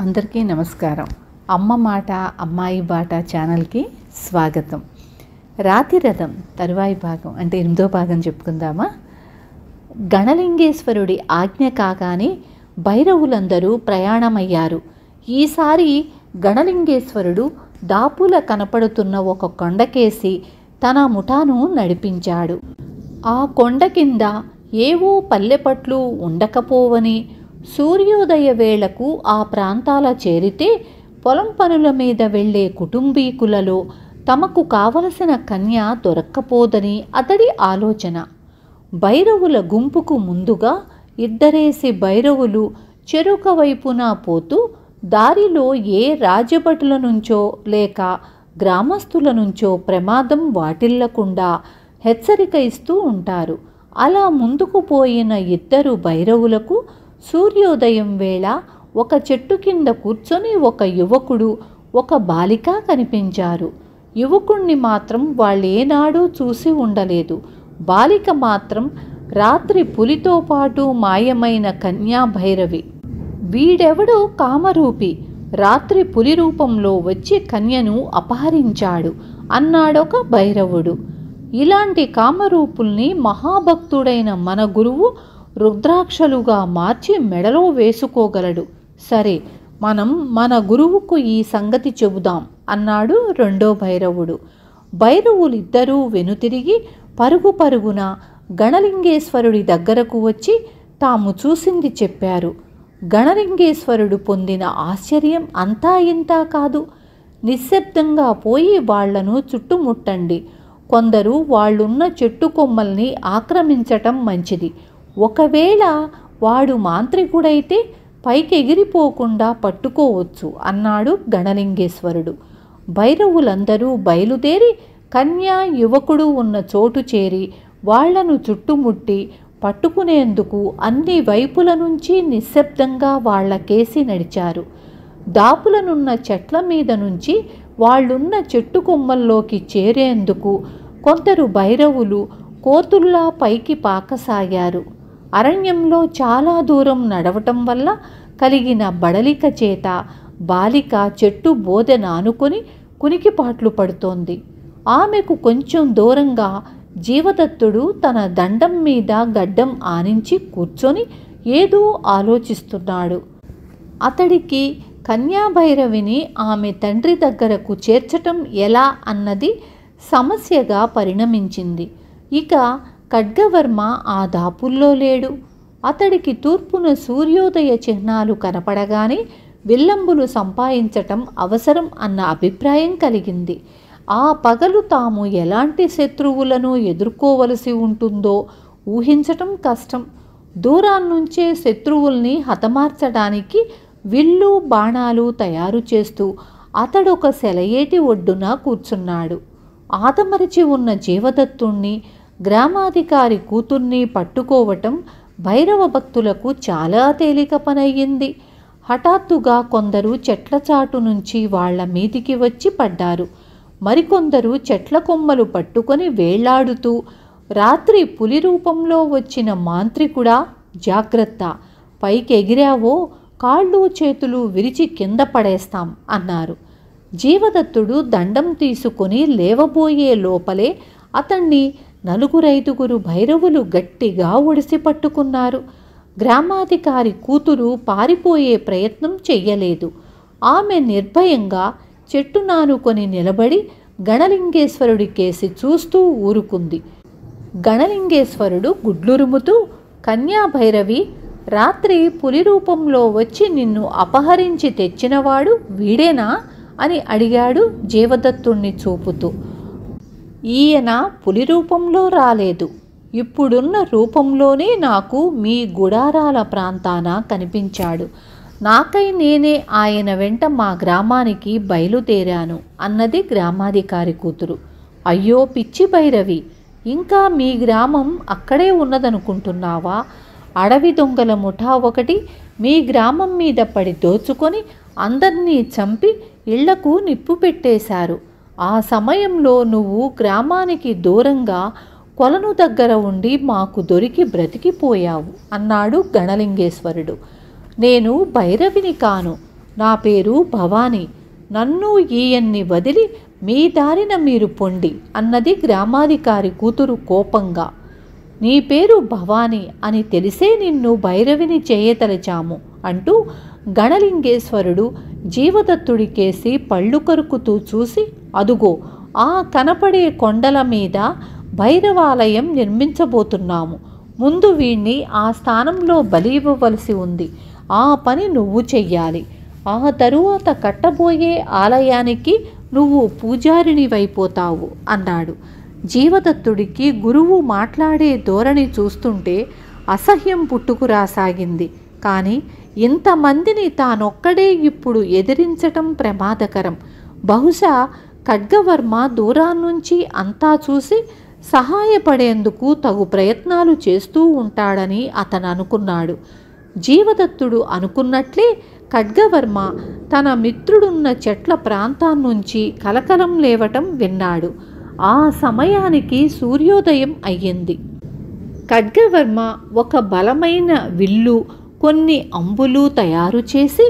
అందరికీ నమస్కారం అమ్మ మాట అమ్మాయి బాట ఛానల్కి స్వాగతం రాతి రథం తరువాయి భాగం అంటే ఎనిమిదో భాగం చెప్పుకుందామా గణలింగేశ్వరుడి ఆజ్ఞ కాగానే భైరవులందరూ ప్రయాణమయ్యారు ఈసారి గణలింగేశ్వరుడు దాపుల కనపడుతున్న ఒక కొండకేసి తన ముఠాను నడిపించాడు ఆ కొండ కింద ఏవో పల్లెపట్లు ఉండకపోవని సూర్యోదయ వేళకు ఆ ప్రాంతాల చేరితే పొలం పనుల మీద వెళ్లే కుటుంబీకులలో తమకు కావలసిన కన్య దొరక్కపోదని అతడి ఆలోచన భైరవుల గుంపుకు ముందుగా ఇద్దరేసి భైరవులు చెరుక వైపున పోతూ దారిలో ఏ రాజభటుల నుంచో లేక గ్రామస్తుల నుంచో ప్రమాదం వాటిల్లకుండా హెచ్చరిక ఇస్తూ ఉంటారు అలా ముందుకు పోయిన ఇద్దరు భైరవులకు సూర్యోదయం వేళ ఒక చెట్టు కింద కూర్చొని ఒక యువకుడు ఒక బాలిక కనిపించారు యువకుణ్ణి మాత్రం వాళ్ళేనాడూ చూసి ఉండలేదు బాలిక మాత్రం రాత్రి పులితో పాటు మాయమైన కన్యాభైరవి వీడెవడో కామరూపి రాత్రి పులి రూపంలో వచ్చి కన్యను అపహరించాడు అన్నాడొక భైరవుడు ఇలాంటి కామరూపుల్ని మహాభక్తుడైన మన గురువు రుద్రాక్షలుగా మార్చి మెడలో వేసుకోగలడు సరే మనం మన గురువుకు ఈ సంగతి చెబుదాం అన్నాడు రెండో భైరవుడు భైరవులిద్దరూ వెనుతిరిగి పరుగు పరుగున గణలింగేశ్వరుడి దగ్గరకు వచ్చి తాము చూసింది చెప్పారు గణలింగేశ్వరుడు పొందిన ఆశ్చర్యం అంతా ఇంతా కాదు నిశ్శబ్దంగా పోయి వాళ్లను చుట్టుముట్టండి కొందరు వాళ్ళున్న చెట్టు కొమ్మల్ని ఆక్రమించటం మంచిది ఒకవేళ వాడు మాంత్రికుడైతే పైకి ఎగిరిపోకుండా పట్టుకోవచ్చు అన్నాడు గణలింగేశ్వరుడు భైరవులందరూ బయలుదేరి కన్యా యువకుడు ఉన్న చోటు చేరి వాళ్లను చుట్టుముట్టి పట్టుకునేందుకు అన్ని వైపుల నుంచి నిశ్శబ్దంగా వాళ్లకేసి నడిచారు దాపులనున్న చెట్ల మీద నుంచి వాళ్ళున్న చెట్టు కొమ్మల్లోకి చేరేందుకు కొందరు భైరవులు కోతుల్లా పైకి పాకసాగారు అరణ్యంలో చాలా దూరం నడవటం వల్ల కలిగిన బడలిక చేత బాలిక చెట్టు బోధెన ఆనుకొని కునికిపాట్లు పడుతోంది ఆమెకు కొంచెం దూరంగా జీవదత్తుడు తన దండం మీద గడ్డం ఆనించి కూర్చొని ఏదో ఆలోచిస్తున్నాడు అతడికి కన్యాభైరవిని ఆమె తండ్రి దగ్గరకు చేర్చటం ఎలా అన్నది సమస్యగా పరిణమించింది ఇక ఖడ్గవర్మ ఆ దాపుల్లో లేడు అతడికి తూర్పున సూర్యోదయ చిహ్నాలు కనపడగానే విల్లంబులు సంపాదించటం అవసరం అన్న అభిప్రాయం కలిగింది ఆ పగలు తాము ఎలాంటి శత్రువులను ఎదుర్కోవలసి ఉంటుందో ఊహించటం కష్టం దూరాన్నించే శత్రువుల్ని హతమార్చడానికి విల్లు బాణాలు తయారు చేస్తూ అతడొక సెలయేటి ఒడ్డున కూర్చున్నాడు ఆదమరిచి ఉన్న జీవదత్తుణ్ణి గ్రామాధికారి కూతుర్ని పట్టుకోవటం భైరవ భక్తులకు చాలా తేలిక పనయ్యింది హఠాత్తుగా కొందరు చెట్ల చాటు నుంచి వాళ్ల మీదికి వచ్చి పడ్డారు మరికొందరు చెట్ల కొమ్మలు పట్టుకొని వేళ్లాడుతూ రాత్రి పులి రూపంలో వచ్చిన మాంత్రికుడా జాగ్రత్త పైకి ఎగిరావో కాళ్ళు చేతులు విరిచి కింద పడేస్తాం అన్నారు జీవదత్తుడు దండం తీసుకొని లేవబోయే లోపలే అతన్ని నలుగురైదుగురు భైరవులు గట్టిగా ఒడిసి పట్టుకున్నారు గ్రామాధికారి కూతురు పారిపోయే ప్రయత్నం చెయ్యలేదు ఆమె నిర్భయంగా చెట్టు నానుకొని నిలబడి గణలింగేశ్వరుడి కేసి చూస్తూ ఊరుకుంది గణలింగేశ్వరుడు గుడ్లురుముతూ కన్యాభైరవి రాత్రి పులి రూపంలో వచ్చి నిన్ను అపహరించి తెచ్చినవాడు వీడేనా అని అడిగాడు జీవదత్తుణ్ణి చూపుతూ ఈయన పులి రూపంలో రాలేదు ఇప్పుడున్న రూపంలోనే నాకు మీ గుడారాల ప్రాంతాన కనిపించాడు నాకై నేనే ఆయన వెంట మా గ్రామానికి బయలుదేరాను అన్నది గ్రామాధికారి కూతురు అయ్యో పిచ్చి భైరవి ఇంకా మీ గ్రామం అక్కడే ఉన్నదనుకుంటున్నావా అడవి దొంగల ముఠా ఒకటి మీ గ్రామం మీద పడి దోచుకొని అందరినీ చంపి ఇళ్లకు నిప్పు పెట్టేశారు ఆ సమయంలో నువ్వు గ్రామానికి దూరంగా కొలను దగ్గర ఉండి మాకు దొరికి బ్రతికిపోయావు అన్నాడు గణలింగేశ్వరుడు నేను భైరవిని కాను నా పేరు భవాని నన్ను ఈయన్ని వదిలి మీ దారిన మీరు పొండి అన్నది గ్రామాధికారి కూతురు కోపంగా నీ పేరు భవాని అని తెలిసే నిన్ను భైరవిని చేయతలచాము అంటూ గణలింగేశ్వరుడు జీవదత్తుడి కేసి పళ్ళు కరుకుతూ చూసి అదుగో ఆ కనపడే కొండల మీద భైరవాలయం నిర్మించబోతున్నాము ముందు వీణ్ణి ఆ స్థానంలో బలి ఇవ్వవలసి ఉంది ఆ పని నువ్వు చెయ్యాలి ఆ తరువాత కట్టబోయే ఆలయానికి నువ్వు పూజారినివైపోతావు అన్నాడు జీవదత్తుడికి గురువు మాట్లాడే ధోరణి చూస్తుంటే అసహ్యం పుట్టుకురాసాగింది కానీ ఇంతమందిని తానొక్కడే ఇప్పుడు ఎదిరించటం ప్రమాదకరం బహుశా ఖడ్గవర్మ దూరాన్నించి అంతా చూసి సహాయపడేందుకు తగు ప్రయత్నాలు చేస్తూ ఉంటాడని అతను అనుకున్నాడు జీవదత్తుడు అనుకున్నట్లే ఖడ్గవర్మ తన మిత్రుడున్న చెట్ల ప్రాంతాన్నించి కలకలం లేవటం విన్నాడు ఆ సమయానికి సూర్యోదయం అయ్యింది ఖడ్గవర్మ ఒక బలమైన విల్లు కొన్ని అంబులు తయారు చేసి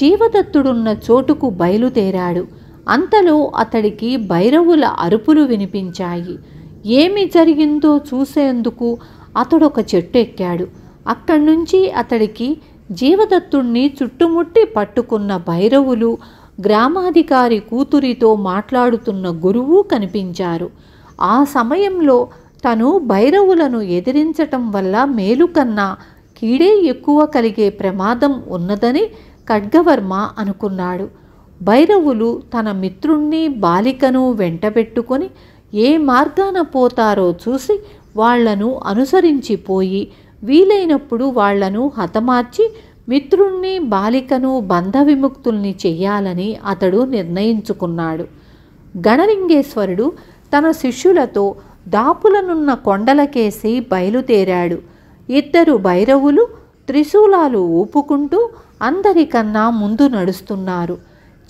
జీవదత్తుడున్న చోటుకు బయలుదేరాడు అంతలో అతడికి భైరవుల అరుపులు వినిపించాయి ఏమి జరిగిందో చూసేందుకు అతడొక చెట్టు ఎక్కాడు అక్కడి నుంచి అతడికి జీవదత్తుణ్ణి చుట్టుముట్టి పట్టుకున్న భైరవులు గ్రామాధికారి కూతురితో మాట్లాడుతున్న గురువు కనిపించారు ఆ సమయంలో తను భైరవులను ఎదిరించటం వల్ల మేలుకన్నా కీడే ఎక్కువ కలిగే ప్రమాదం ఉన్నదని ఖడ్గవర్మ అనుకున్నాడు భైరవులు తన మిత్రుణ్ణి బాలికను వెంటబెట్టుకొని ఏ మార్గాన పోతారో చూసి వాళ్లను అనుసరించిపోయి వీలైనప్పుడు వాళ్లను హతమార్చి మిత్రుణ్ణి బాలికను బంధ విముక్తుల్ని చెయ్యాలని అతడు నిర్ణయించుకున్నాడు గణలింగేశ్వరుడు తన శిష్యులతో దాపులనున్న కొండలకేసి బయలుదేరాడు ఇద్దరు భైరవులు త్రిశూలాలు ఊపుకుంటూ అందరికన్నా ముందు నడుస్తున్నారు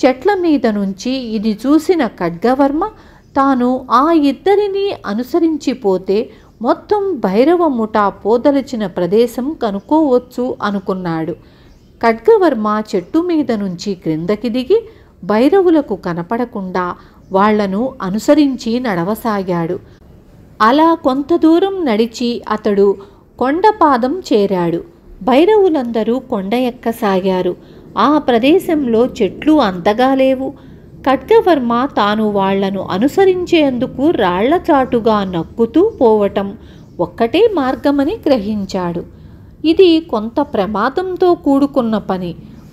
చెట్ల మీద నుంచి ఇది చూసిన ఖడ్గవర్మ తాను ఆ ఇద్దరిని అనుసరించిపోతే మొత్తం భైరవ ముఠా పోదలిచిన ప్రదేశం కనుక్కోవచ్చు అనుకున్నాడు ఖడ్గవర్మ చెట్టు మీద నుంచి క్రిందకి దిగి భైరవులకు కనపడకుండా వాళ్లను అనుసరించి నడవసాగాడు అలా కొంత దూరం నడిచి అతడు కొండపాదం చేరాడు భైరవులందరూ కొండ ఎక్కసాగారు ఆ ప్రదేశంలో చెట్లు అంతగా లేవు ఖడ్గవర్మ తాను వాళ్లను అనుసరించేందుకు రాళ్లచాటుగా నక్కుతూ పోవటం ఒక్కటే మార్గమని గ్రహించాడు ఇది కొంత ప్రమాదంతో కూడుకున్న పని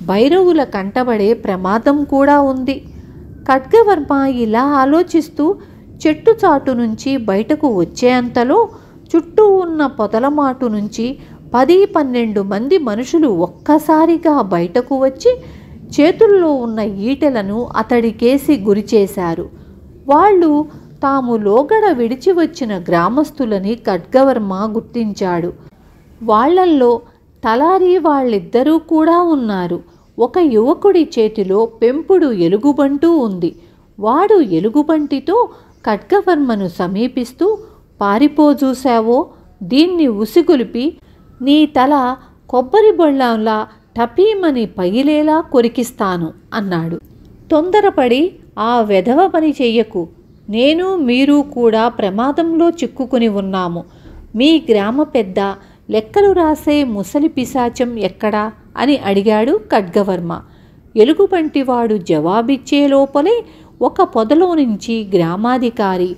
భైరవుల కంటబడే ప్రమాదం కూడా ఉంది ఖడ్గవర్మ ఇలా ఆలోచిస్తూ చెట్టు చాటు నుంచి బయటకు వచ్చేంతలో చుట్టూ ఉన్న పొదలమాటు నుంచి పది పన్నెండు మంది మనుషులు ఒక్కసారిగా బయటకు వచ్చి చేతుల్లో ఉన్న ఈటెలను అతడికేసి గురిచేశారు వాళ్ళు తాము లోగడ విడిచి వచ్చిన గ్రామస్తులని ఖడ్గవర్మ గుర్తించాడు వాళ్లల్లో తలారి వాళ్ళిద్దరూ కూడా ఉన్నారు ఒక యువకుడి చేతిలో పెంపుడు ఎలుగుబంటూ ఉంది వాడు ఎలుగుబంటితో ఖడ్గవర్మను సమీపిస్తూ పారిపో చూశావో దీన్ని ఉసిగులిపి నీ తల కొబ్బరి బొళ్ళంలా టపీమని పగిలేలా కొరికిస్తాను అన్నాడు తొందరపడి ఆ వెధవ పని చెయ్యకు నేను మీరు కూడా ప్రమాదంలో చిక్కుకుని ఉన్నాము మీ గ్రామ పెద్ద లెక్కలు రాసే ముసలి పిశాచం ఎక్కడా అని అడిగాడు ఖడ్గవర్మ ఎలుగుబంటివాడు జవాబిచ్చే లోపలే ఒక పొదలో నుంచి గ్రామాధికారి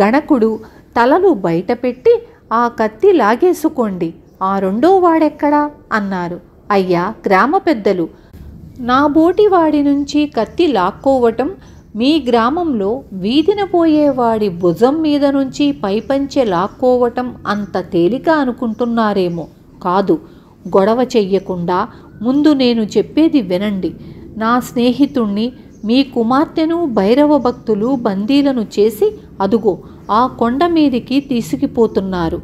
గణకుడు తలను బయటపెట్టి ఆ కత్తి లాగేసుకోండి ఆ రెండో వాడెక్కడా అన్నారు అయ్యా గ్రామ పెద్దలు నా బోటివాడి నుంచి కత్తి లాక్కోవటం మీ గ్రామంలో వీధిన పోయేవాడి భుజం మీద నుంచి పైపంచె లాక్కోవటం అంత తేలిక అనుకుంటున్నారేమో కాదు గొడవ చెయ్యకుండా ముందు నేను చెప్పేది వినండి నా స్నేహితుణ్ణి మీ కుమార్తెను భైరవ భక్తులు బందీలను చేసి అదుగో ఆ కొండ మీదికి తీసుకుపోతున్నారు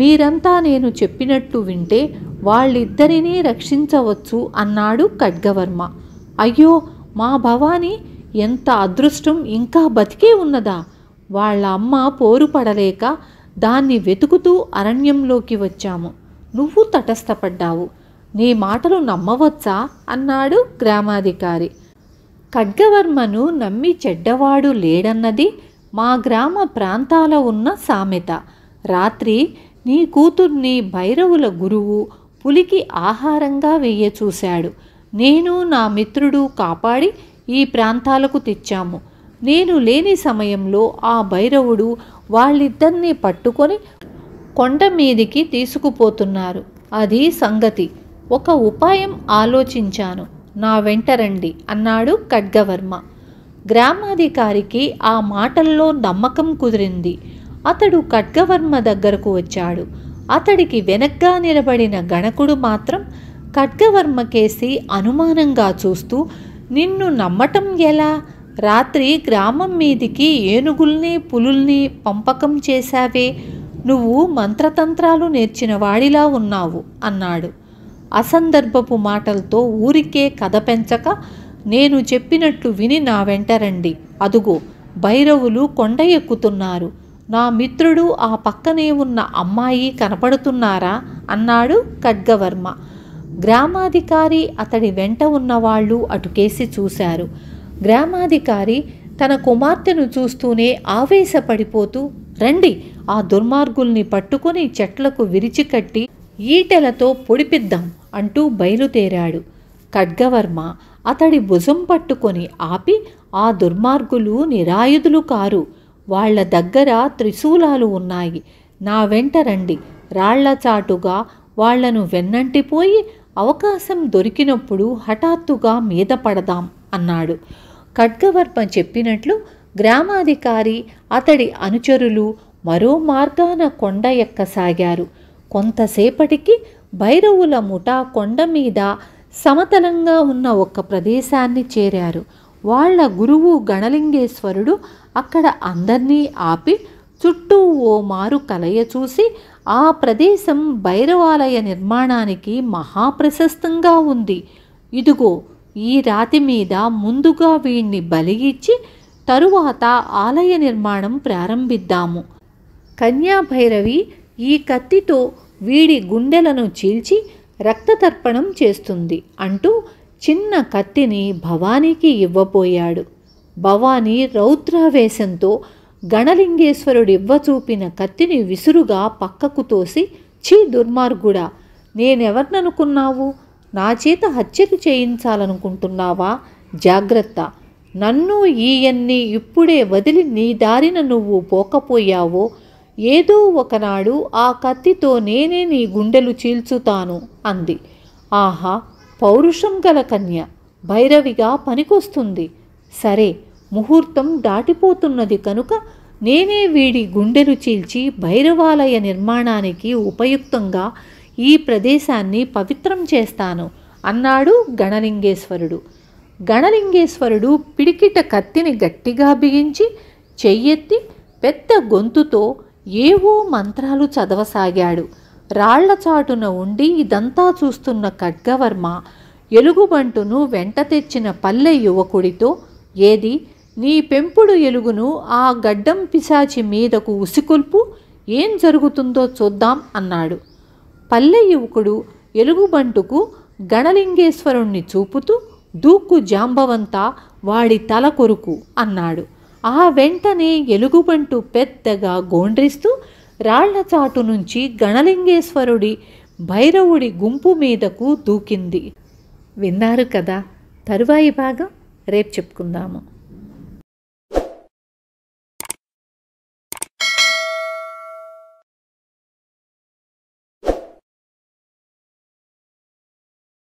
మీరంతా నేను చెప్పినట్లు వింటే వాళ్ళిద్దరినీ రక్షించవచ్చు అన్నాడు ఖడ్గవర్మ అయ్యో మా భవాని ఎంత అదృష్టం ఇంకా బతికే ఉన్నదా వాళ్ళ అమ్మ పోరుపడలేక దాన్ని వెతుకుతూ అరణ్యంలోకి వచ్చాము నువ్వు తటస్థపడ్డావు నీ మాటలు నమ్మవచ్చా అన్నాడు గ్రామాధికారి ఖడ్గవర్మను నమ్మి చెడ్డవాడు లేడన్నది మా గ్రామ ప్రాంతాల ఉన్న సామెత రాత్రి నీ కూతుర్ని భైరవుల గురువు పులికి ఆహారంగా వెయ్య చూశాడు నేను నా మిత్రుడు కాపాడి ఈ ప్రాంతాలకు తెచ్చాము నేను లేని సమయంలో ఆ భైరవుడు వాళ్ళిద్దరినీ పట్టుకొని కొండ మీదికి తీసుకుపోతున్నారు అది సంగతి ఒక ఉపాయం ఆలోచించాను నా వెంటరండి అన్నాడు ఖడ్గవర్మ గ్రామాధికారికి ఆ మాటల్లో నమ్మకం కుదిరింది అతడు ఖడ్గవర్మ దగ్గరకు వచ్చాడు అతడికి వెనక్గా నిలబడిన గణకుడు మాత్రం కేసి అనుమానంగా చూస్తూ నిన్ను నమ్మటం ఎలా రాత్రి గ్రామం మీదికి ఏనుగుల్ని పులుల్ని పంపకం చేశావే నువ్వు మంత్రతంత్రాలు నేర్చిన వాడిలా ఉన్నావు అన్నాడు అసందర్భపు మాటలతో ఊరికే కథ పెంచక నేను చెప్పినట్లు విని నా వెంటరండి అదుగో భైరవులు కొండ ఎక్కుతున్నారు నా మిత్రుడు ఆ పక్కనే ఉన్న అమ్మాయి కనపడుతున్నారా అన్నాడు ఖడ్గవర్మ గ్రామాధికారి అతడి వెంట ఉన్నవాళ్ళు అటుకేసి చూశారు గ్రామాధికారి తన కుమార్తెను చూస్తూనే ఆవేశపడిపోతూ రండి ఆ దుర్మార్గుల్ని పట్టుకుని చెట్లకు విరిచికట్టి ఈటెలతో పొడిపిద్దాం అంటూ బయలుదేరాడు ఖడ్గవర్మ అతడి భుజం పట్టుకొని ఆపి ఆ దుర్మార్గులు నిరాయుధులు కారు వాళ్ల దగ్గర త్రిశూలాలు ఉన్నాయి నా వెంట రండి రాళ్ల చాటుగా వాళ్లను వెన్నంటిపోయి అవకాశం దొరికినప్పుడు హఠాత్తుగా మీద పడదాం అన్నాడు ఖడ్గవర్మ చెప్పినట్లు గ్రామాధికారి అతడి అనుచరులు మరో మార్గాన కొండ ఎక్కసాగారు కొంతసేపటికి భైరవుల ముఠా కొండ మీద సమతలంగా ఉన్న ఒక ప్రదేశాన్ని చేరారు వాళ్ళ గురువు గణలింగేశ్వరుడు అక్కడ అందర్నీ ఆపి చుట్టూ ఓ మారు కలయ చూసి ఆ ప్రదేశం భైరవాలయ నిర్మాణానికి మహాప్రశస్తంగా ఉంది ఇదిగో ఈ రాతి మీద ముందుగా వీణ్ణి బలిగిచ్చి తరువాత ఆలయ నిర్మాణం ప్రారంభిద్దాము కన్యాభైరవి ఈ కత్తితో వీడి గుండెలను చీల్చి రక్తతర్పణం చేస్తుంది అంటూ చిన్న కత్తిని భవానీకి ఇవ్వబోయాడు భవానీ రౌద్రావేశంతో గణలింగేశ్వరుడివ్వ చూపిన కత్తిని విసురుగా పక్కకు తోసి చీ దుర్మార్గుడా నేనెవర్ననుకున్నావు నా చేత హత్యలు చేయించాలనుకుంటున్నావా జాగ్రత్త నన్ను ఈయన్ని ఇప్పుడే వదిలి నీ దారిన నువ్వు పోకపోయావో ఏదో ఒకనాడు ఆ కత్తితో నేనే నీ గుండెలు చీల్చుతాను అంది ఆహా పౌరుషం గల కన్య భైరవిగా పనికొస్తుంది సరే ముహూర్తం దాటిపోతున్నది కనుక నేనే వీడి గుండెలు చీల్చి భైరవాలయ నిర్మాణానికి ఉపయుక్తంగా ఈ ప్రదేశాన్ని పవిత్రం చేస్తాను అన్నాడు గణలింగేశ్వరుడు గణలింగేశ్వరుడు పిడికిట కత్తిని గట్టిగా బిగించి చెయ్యెత్తి పెద్ద గొంతుతో ఏవో మంత్రాలు చదవసాగాడు రాళ్లచాటున ఉండి ఇదంతా చూస్తున్న ఖడ్గవర్మ ఎలుగుబంటును వెంట తెచ్చిన పల్లె యువకుడితో ఏది నీ పెంపుడు ఎలుగును ఆ గడ్డం పిశాచి మీదకు ఉసికొల్పు ఏం జరుగుతుందో చూద్దాం అన్నాడు పల్లె యువకుడు ఎలుగుబంటుకు గణలింగేశ్వరుణ్ణి చూపుతూ దూక్కు జాంబవంతా వాడి తల కొరుకు అన్నాడు ఆ వెంటనే ఎలుగుబంటు పెద్దగా గోండ్రిస్తూ రాళ్లచాటు చాటు నుంచి గణలింగేశ్వరుడి భైరవుడి గుంపు మీదకు దూకింది విన్నారు కదా తరువాయి భాగం రేపు చెప్పుకుందాము